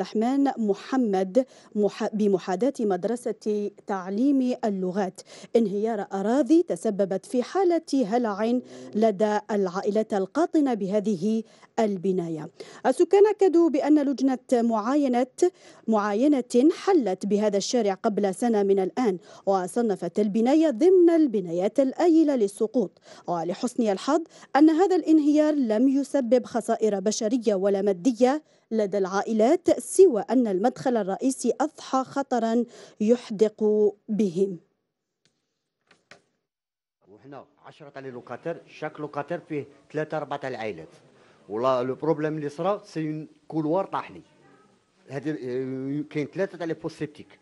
الرحمن محمد بمحاداة مدرسة تعليم اللغات انهيار أراضي تسببت في حالة هلع لدى العائلات القاطنة بهذه البناية السكان أكدوا بأن لجنة معاينة معاينة حلت بهذا الشارع قبل سنة من الآن وصنفت البناية ضمن البنايات الآيلة للسقوط ولحسن الحظ أن هذا الانهيار لم يسبب خسائر بشرية ولا مادية لدى العائلات سوى أن المدخل الرئيسي أضحى خطرا يحدق بهم وهنا عشرة تاع لوكاتير شاك لوكاتير فيه ثلاثة أربعة تاع العائلات ولا لو بروبليم اللي صرا سي كولوار طاح لي هذه كاين ثلاثه تاع لي بوسيبتيك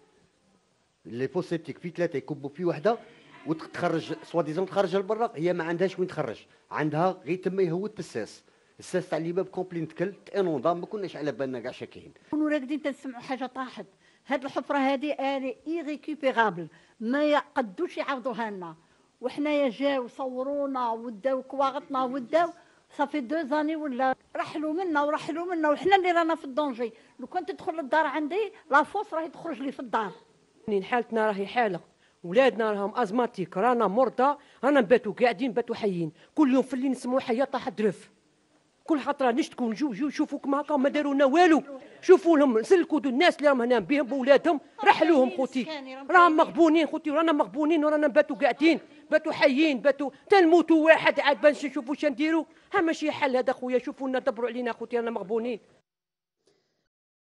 لي بوسيبتيك في ثلاثه يكبوا في وحده وتخرج سوا ديزون تخرج لبرا هي ما عندهاش وين تخرج عندها غير تما يهود بالساس الساس تاع اللي باب كومبلي تكلت انوندا ما كناش على بالنا كاع شاكين كونوا راقدين تنسمعوا حاجه طاحت هاد الحفره هادي الي ايريكوبيرابل ما يقدوش يعرضوها لنا وحنايا جاو صورونا وداو كواغطنا وداو صافي دو زاني ولا رحلوا منا ورحلوا منا وحنا اللي رانا في الدونجي لو كان تدخل للدار عندي لا فوس راهي تخرج لي في الدار حالتنا راهي حاله ولادنا راهم ازماتيك رانا مرضى رانا نباتوا قاعدين باتوا حيين كل يوم في الليل نسمعوا حيه طاحت درف كل خطره نشتكوا جو جو شوفوكم هكا ما داروا لنا والو شوفوا لهم سلكوا الناس اللي راهم هنا بهم بولادهم رحلوهم خوتي راهم مغبونين خوتي رانا مغبونين ورانا باتوا قاعدين باتوا حيين باتوا تنموتوا واحد عاد باش نشوفوا شنديروا ها ماشي حل هذا خويا شوفوا لنا دبروا علينا خوتي رانا مغبونين